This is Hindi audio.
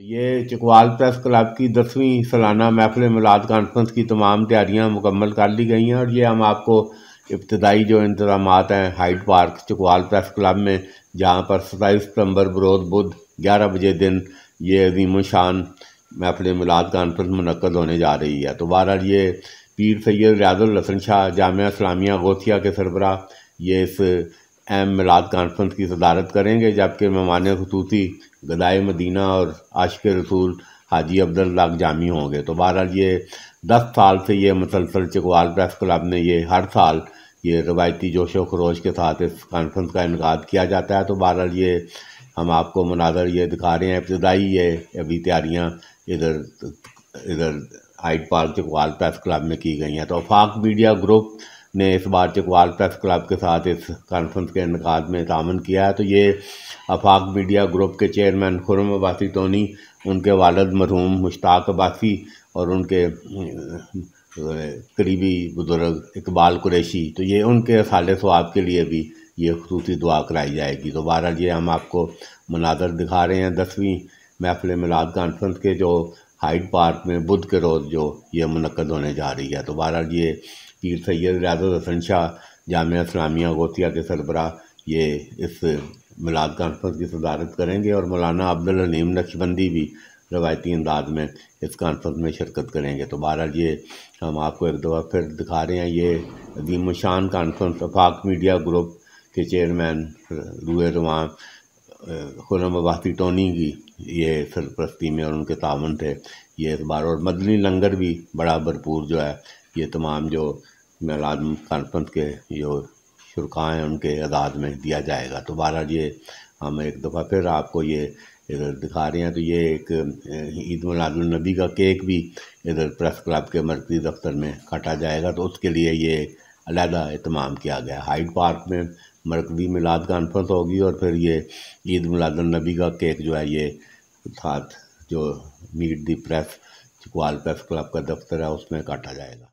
तो ये चकवाल प्रेस क्लब की दसवीं सालाना महफिल मिलाद कॉन्फ्रेंस की तमाम तैयारियाँ मुकम्मल कर ली गई हैं और ये हम आपको इब्तदाई जो इंतजाम हैं Hyde Park Chakwal press club में जहाँ पर सताईस सितम्बर बरोज बुध ग्यारह बजे दिन ये अजीम शान महफिल मिलाद कॉन्फ्रेंस मनक़द होने जा रही है तो बहरहाल ये पीर सैद रियाजुल रसन शाह जामिया इस्लामिया गोथिया के सरबरा ये इस अहम मिलाद कॉन्फ्रेंस की सदारत करेंगे जबकि मेहमान खसूसी गदाए मदीना और आशिक रसूल हाजी अब्दुल लाख जामी होंगे तो बहरहाल ये दस साल से ये मुसलसल चकवाल प्रेस क्लब ने ये हर साल ये रवायती जोश व खरोश के साथ इस कॉन्फ्रेंस का इनका किया जाता है तो बहरहाल ये हम आपको मनाजर ये दिखा रहे हैं इब्तदाई ये अभी तैयारियाँ इधर इधर Hyde Park Chakwal press club में की गई हैं तो अफाक मीडिया ग्रुप ने इस बार चकवाल प्रेस क्लब के साथ इस कॉन्फ्रेंस के इनका में तामन किया है तो ये अफाक मीडिया ग्रुप के चेयरमैन खुरम अबासी टोनी उनके वालद मरहूम मुश्ताक अबासी और उनके करीबी बुजुर्ग इकबाल कुरैशी तो ये उनके साले स्वाब के लिए भी ये खसूस दुआ कराई जाएगी तो बहरहाल ये हम आपको मनाजर दिखा रहे हैं दसवीं महफिल मिलाद कॉन्फ्रेंस के जो हाइड पार्क में बुध के रोज़ जो ये मनक़द होने जा रही है तो बहरहाल ये पीर सैद रियाजत हसन शाह जाम इस्लामिया गोतिया के सरबरा ये इस मिलाद कॉन्फ्रेंस की सदारत करेंगे और मौलाना अब्दुल हनीम नक्शबंदी भी रवायती अंदाज में इस कॉन्फ्रेंस में शिरकत करेंगे तो बहरहाल ये हम आपको एक दफ़ा फिर दिखा रहे हैं ये अजीम शान कॉन्फ्रेंस अफाक मीडिया ग्रुप के चेयरमैन रूए रवान खुरम अबासी टोनी की ये सरप्रस्ती में और उनके तावन थे ये इस बार और मदनी लंगर भी बड़ा भरपूर जो है ये तमाम जो मिलाद कानपंत के जो शुरा हैं उनके आगाज़ में दिया जाएगा तो बहरहाल ये हम एक दफ़ा फिर आपको ये इधर दिखा रहे हैं तो ये एक ईद मिलादुलनबी का केक भी इधर प्रेस क्लब के मरकज़ी दफ्तर में काटा जाएगा तो उसके लिए ये अलहदा अहतमाम किया गया हाइड पार्क में मरकज़ी मिलाद कानफ्रेंस होगी और फिर ये ईद मिलादुलनबी का केक जो है ये साथ जो meet the press Chakwal press club का दफ्तर है उसमें काटा जाएगा